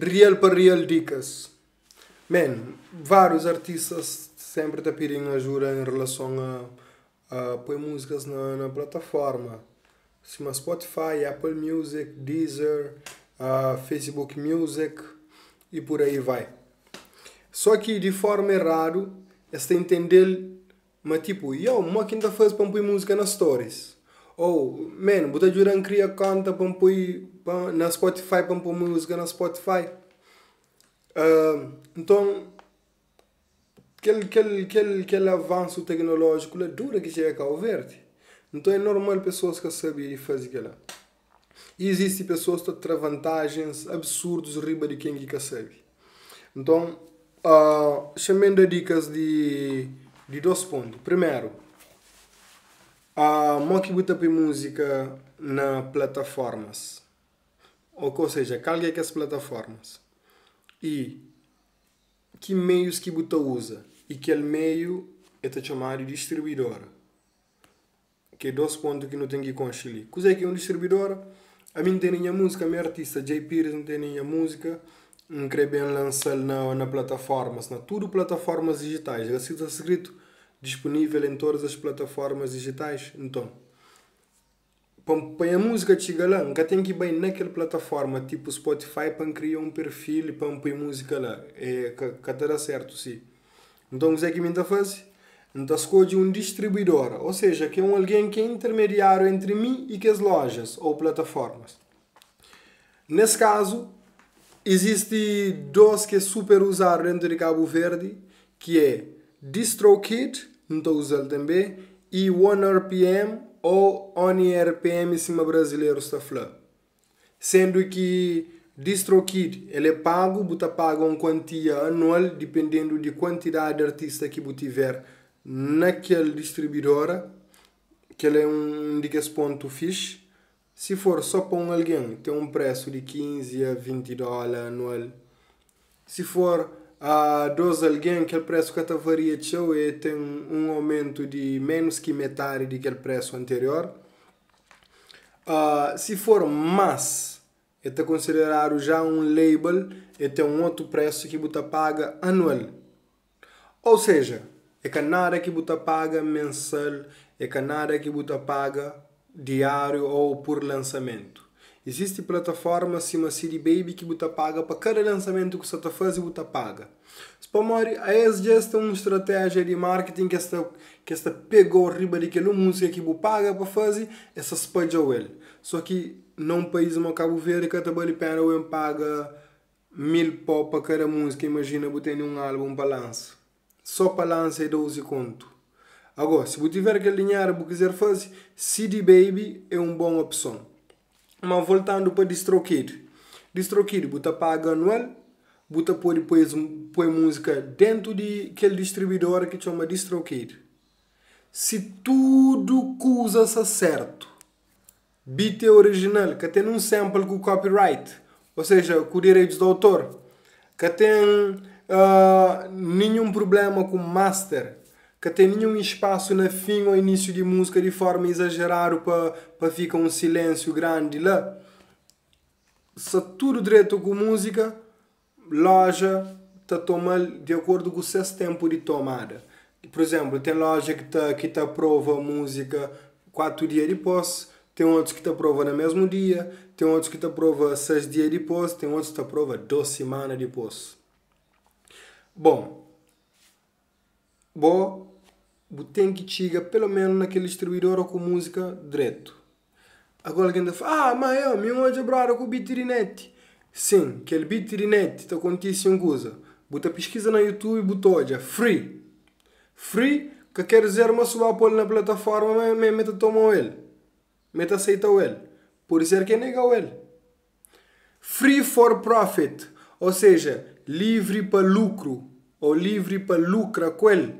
real para real dicas. Man, vários artistas sempre te pedem ajuda em relação a, a pôr músicas na, na plataforma. Se na Spotify, Apple Music, Deezer, a Facebook Music e por aí vai. Só que de forma errada, está entender, mas tipo, yo, como é que ainda faz para pôr música nas stories? Ou, oh, man, botar juran cria conta para pôr na Spotify, para pôr música na Spotify. Uh, ehm, então, aquele, aquele, aquele, aquele avanço tecnológico é dura que chega ao Verde. Então é normal pessoas que sabem fazer aquilo. E existem pessoas que têm vantagens absurdas riba de quem que sabe. Então, uh, ah, chamando dicas de, de dois pontos. Primeiro, a Monkey Butapi música na uh, plataformas. Ou, ou seja, carga que as plataformas. E que meios que Buta usa? E que ele meio é chamado de distribuidora. Que é dois pontos que não tem que conciliar. Coisa que é um distribuidora. A mim tem minha música, a minha artista Jay Pires não tem minha música. Não quer bem lançar na, uh, na plataformas, na tudo plataformas digitais. Já se está escrito disponível em todas as plataformas digitais. Então, para a música chega lá, nunca tem que ir bem naquela plataforma, tipo Spotify, para criar um perfil e para pôr música lá. É, que tá dará certo, sim. Então, o que me fazer? Então, escolhe um distribuidor, ou seja, que é um alguém que é intermediário entre mim e que as lojas ou plataformas. Nesse caso, existe dois que é super usado dentro de Cabo Verde, que é DistroKid, não estou usando também, e OneRPM ou OnlyRPM em cima brasileiro está falando. Sendo que DistroKid ele é pago, você paga uma quantia anual dependendo de quantidade de artista que você tiver naquela distribuidora, que ele é um digas ponto fixe. Se for só para um alguém, tem um preço de 15 a 20 dólares anual. Se for a dose alguém que o preço que varia e tem um aumento de menos que metade do que o preço anterior. Uh, se for mais, está considerado já um label e tem um outro preço que você paga anual. Ou seja, é que nada que você paga mensal, é que nada que você paga diário ou por lançamento. Existe plataforma acima City Baby que você paga para cada lançamento que você faz e você paga. Spamori, essa já é uma estratégia de marketing que esta, que esta pegou riba aquela música que você é paga para fazer, essa espalhou ele. Só que num país como Cabo Verde, que também pena eu paga mil pop para cada música, imagina você tem um álbum para lançar. Só para lançar é 12 conto. Agora, se você tiver aquele dinheiro e quiser fazer, CD Baby é uma boa opção. Mas voltando para DistroKid. DistroKid, você paga anual, você pode pôr, pôr música dentro de aquele distribuidor que chama DistroKid. Se tudo cusa se certo, beat original, que tem um sample com copyright, ou seja, com direitos do autor, que tem uh, nenhum problema com master, que tem nenhum espaço na fim ou início de música de forma exagerada para para ficar um silêncio grande lá. Se tudo direito com música, loja está toma de acordo com o seu tempo de tomada. Por exemplo, tem loja que tá que tá prova música quatro dias depois, tem outros que está prova no mesmo dia, tem outros que está prova seis dias depois, tem outros que está aprova duas semanas depois. Bom, bom tem que chegar pelo menos naquele distribuidor com música direto. Agora alguém fala, ah, mas eu me hoje brother com o bitirinete. Sim, aquele bitirinete está acontecendo em coisa. Bota pesquisa na YouTube e bota olha, free. Free, que quer dizer uma sua pôr na plataforma, mas meta toma ele. Meta aceita ele. Por ser é que é nega ele. Free for profit, ou seja, livre para lucro, ou livre para lucrar com ele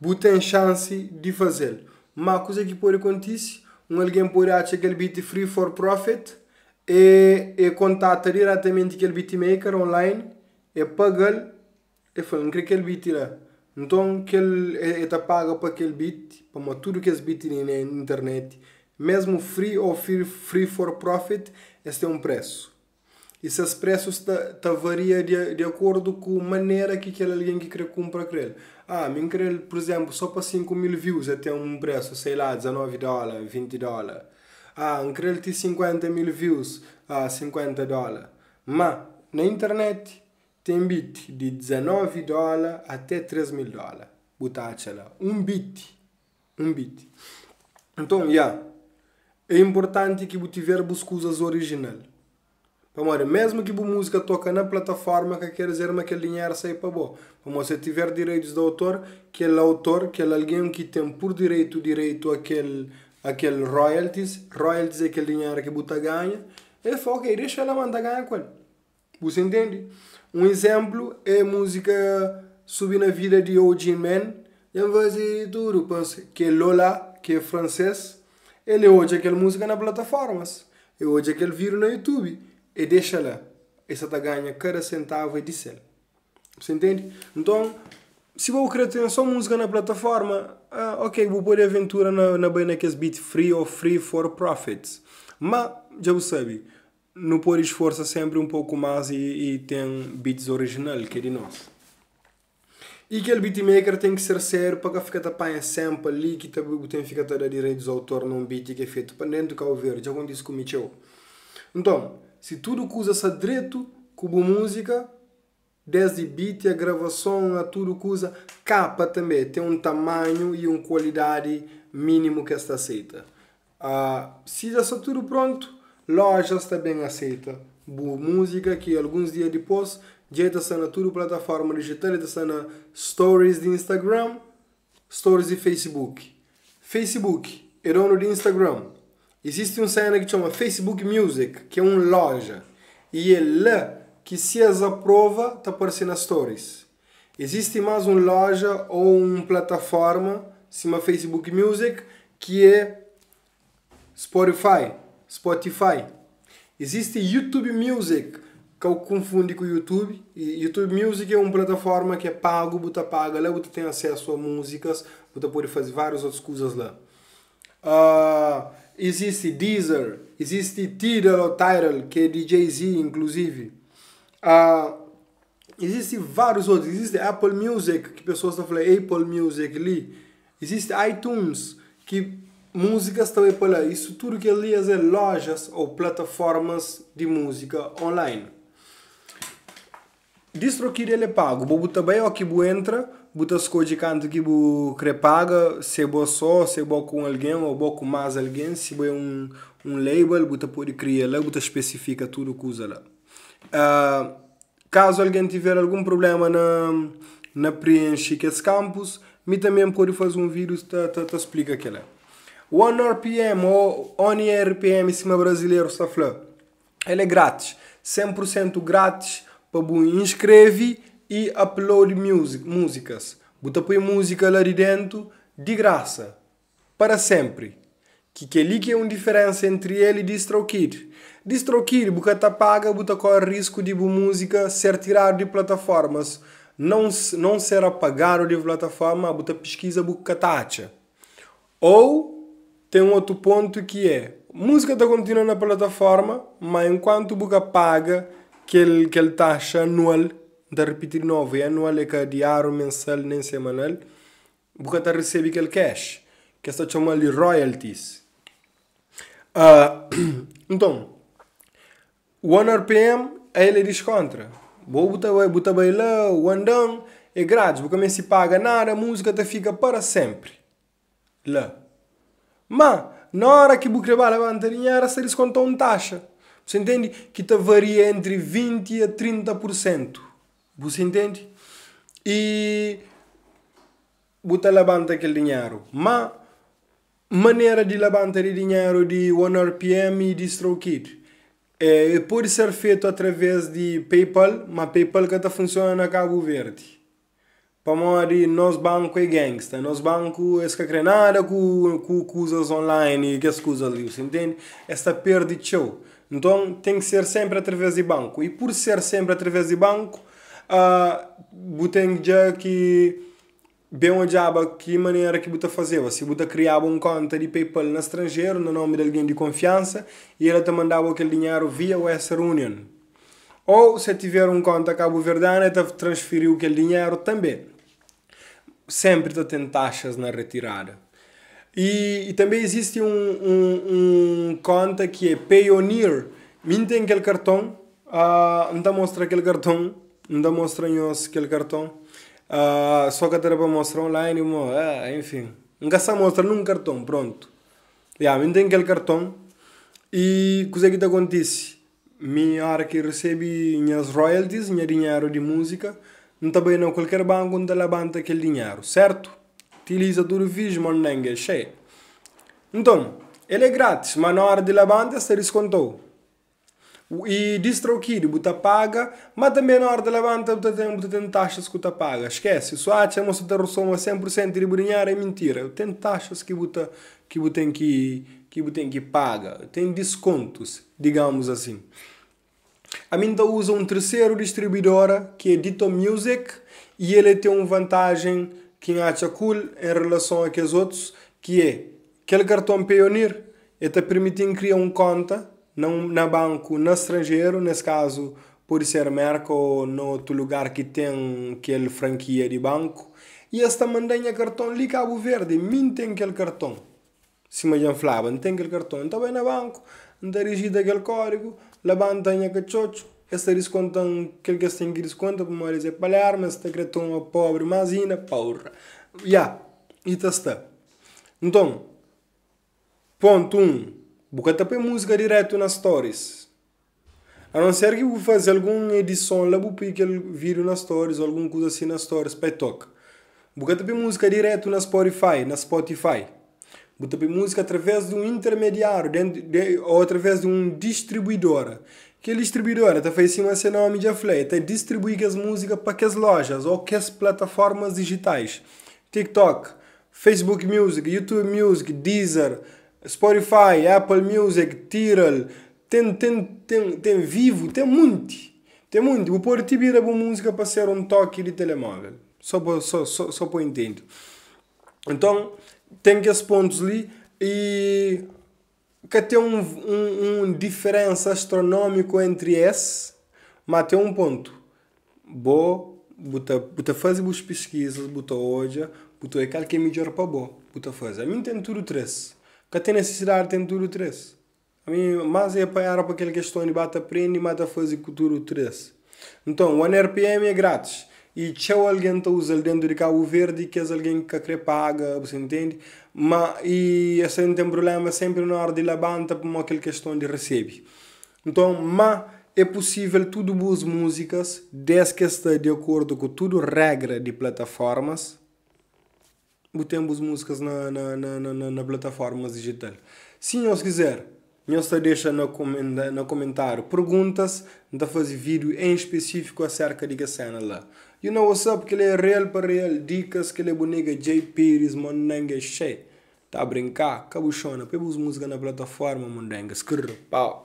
você tem chance de fazê-lo. Mas coisa que pode acontecer, um alguém pode achar que ele bit free for profit e, e contata diretamente aquele beatmaker online e paga-lhe e fala, não quer aquele ele beat lá. Então, que ele está paga para aquele beat, para tudo que esse beat na internet, mesmo free ou free, free for profit, esse é um preço e se os preços tá, de, de acordo com a maneira que aquele alguém que quer comprar aquele. Ah, me querer, por exemplo, só para 5 mil views até um preço, sei lá, 19 dólares, 20 dólares. Ah, me querer ter 50 mil views, ah, 50 dólares. Mas, na internet, tem bit de 19 dólares até 3 mil dólares. Botar-te lá. Um bit. Um bit. Então, já. Yeah, é importante que você tiver buscas originais. Então, mesmo que a música toca na plataforma, que quer dizer é que aquele dinheiro sai para boa. Então, se tiver direitos do autor, que é o autor, que é alguém que tem por direito direito aquele, aquele royalties, royalties é aquele dinheiro que você ganha, e é foca ok, deixa ela mandar ganhar com ele. Você entende? Um exemplo é a música Subir na Vida de Eugene Man, que é Lola, que é francês, ele hoje aquela música na plataformas, e hoje aquele vídeo no YouTube e deixa lá Essa está ganha cada centavo e disse Você entende? Então, se vou querer ter só música na plataforma, ah, ok, vou poder aventura na, na que as beat free ou free for profits. Mas, já o sabe, não pôr esforço é sempre um pouco mais e, e tem beats original, que é de nós. E aquele beatmaker tem que ser sério para que fica tapanha sempre ali, que tem que ficar a direitos de autor num beat que é feito para dentro é do Calveiro. Já aconteceu com o Michel. Então, se tudo essa direito como música, desde beat a gravação a tudo usa capa também tem um tamanho e uma qualidade mínimo que está aceita. Uh, se já está tudo pronto, lojas também aceita. Boa música que alguns dias depois já está na tudo plataforma digital, já está na stories de Instagram, stories de Facebook. Facebook é dono de Instagram. Existe um site que chama Facebook Music, que é uma loja. E é lá que se as aprova, está aparecendo as stories. Existe mais uma loja ou uma plataforma, cima Facebook Music, que é Spotify. Spotify. Existe YouTube Music, que eu confundo com o YouTube. E YouTube Music é uma plataforma que é pago, você paga lá, você tem acesso a músicas, você pode fazer várias outras coisas lá. Uh, existe Deezer, existe Tidal ou Tidal, que é DJZ, inclusive. Uh, existe vários outros. Existe Apple Music, que pessoas estão falando Apple Music ali. Existe iTunes, que músicas aí por lá. Isso tudo que ali é lojas ou plataformas de música online. Distro que ele é pago. Bobo também é o que entra Butascodican que bu crepaga, se bo só, se bo com alguém ou bo com mais alguém, se bo é um, um label, buta pode criar lá, buta especifica tudo que usa lá. Uh, caso alguém tiver algum problema na, na preencher esses campos, me também pode fazer um vídeo tá, tá, tá explica aquilo. One RPM ou One RPM em cima brasileiro está falando. Ele é grátis, 100% grátis para bu inscreve e upload music, músicas. Bota põe música lá de dentro de graça, para sempre. Que que ali que é uma diferença entre ele e DistroKid. DistroKid, porque tá paga, bota corre risco de música ser tirada de plataformas. Não, não ser apagado de plataforma, bota pesquisa, bota taxa. Ou tem um outro ponto que é, música está continuando na plataforma, mas enquanto bota paga, que ele, que ele taxa anual está a repetir novo, e anual é que diário, mensal, nem semanal, porque está a receber aquele cash, que está chamando de royalties. Uh, então, one RPM, é ele diz contra. Vou botar, botar bailão, one é grátis, porque também se paga nada, a música te fica para sempre. Lá. Mas, na hora que você vai levantar dinheiro, você descontou uma taxa. Você entende? Que te varia entre 20% a 30%. Você entende? E buta levanta aquele dinheiro. Mas maneira de levantar dinheiro de OneRPM e de StroKit é, pode ser feito através de PayPal, mas PayPal que está funcionando na Cabo Verde. Para de nós banco é gangsta, nós banco é escacrenada nada com, com coisas online e que as coisas ali, você entende? Esta perda de show. Então tem que ser sempre através de banco. E por ser sempre através de banco, buten já que bem aba que maneira que Buta fazia. Se Buta criava um conta de PayPal no estrangeiro, no nome de alguém de confiança, e ela te mandava aquele dinheiro via Western Union. Ou se tiver um conta Cabo Verdane, te transferiu aquele dinheiro também. Sempre te tem taxas na retirada. E, e também existe um, um, um, conta que é Payoneer. Mintem aquele cartão, uh, não mostra aquele cartão não mostram aquele cartão. Ah, só que a para mostrar online, mo, uh, enfim. Nunca só mostra num cartão, pronto. Yeah, tem aquele cartão. E coisa que te acontece? Minha hora que recebi minhas royalties, minha dinheiro de música, não está bem não qualquer banco onde levanta aquele dinheiro, certo? Utiliza tudo fiz, mas não é cheio. Então, ele é grátis, mas na hora de levantar se descontou. E DistroKid, buta paga, mas também na hora de levantar, buta tem, tem taxas que buta paga. Esquece, só acha que ter o som a 100% de brinhar é mentira. Tem taxas que buta, que buta tem que, que buta tem que paga. Tem descontos, digamos assim. A minha usa um terceiro distribuidora, que é Dito Music, e ele tem uma vantagem que acha cool em relação a que outros, que é aquele cartão Pioneer, é está permitindo criar uma conta não, na banco, no estrangeiro, nesse caso, por ser ou no outro lugar que tem aquele franquia de banco. E esta mandanha cartão ali Cabo Verde, mim tem aquele cartão. Se me falava, não tem aquele cartão, então bem na banco, dirigida dirigido aquele código, lá banco cachocho Esta desconta, aquele que tem que desconta, é para me dizer mas esta cartão é pobre, mas ainda, porra. Já, yeah. e está. Então, ponto 1. Um. Porque tá música direto nas stories. A não ser que eu fazer alguma edição lá, vou pôr aquele vídeo nas stories, ou alguma coisa assim nas stories, para tocar. Vou tapar música direto na Spotify, na Spotify. Vou música através de um intermediário, de, ou através de um distribuidora. Que distribuidora tá fazendo assim, uma cena nome de aflei, distribui distribuir as músicas para que as lojas ou que as plataformas digitais. TikTok, Facebook Music, YouTube Music, Deezer, Spotify, Apple Music, Tidal, tem, tem, tem, tem vivo, tem muito. Tem muito. O portibira tipo a música para ser um toque de telemóvel. Só para só, só, só para entender. Então, tem que esses pontos ali e que tem um, um, um diferença astronômica entre esses, mas tem um ponto. Boa, buta, buta faz boas pesquisas, buta olha, buta é aquele que é melhor para boa, buta fazer. A mim tem tudo três até tem necessidade tem duro 13. A mim, mas é para aquele questão de bata prende e mata fazer com duro 13. Então, o NRPM é grátis. E se alguém está usando dentro de Cabo Verde, que é alguém que quer paga, você entende? Mas, e esse não tem problema sempre na hora de labanta para aquela questão de recebe. Então, mas é possível tudo boas músicas, desde que esteja de acordo com tudo regra de plataformas, botemos músicas na, na, na, na, na plataforma digital. Se nós quiser, nós te deixa no, comenda, no comentário perguntas, da fazer vídeo em específico acerca de cena lá. You know what's up, que ele é real para real, dicas que ele é bonega, J. Pires, monanga, cheio. Tá a brincar? Cabuchona, pegamos música na plataforma, monanga, escreve, pau.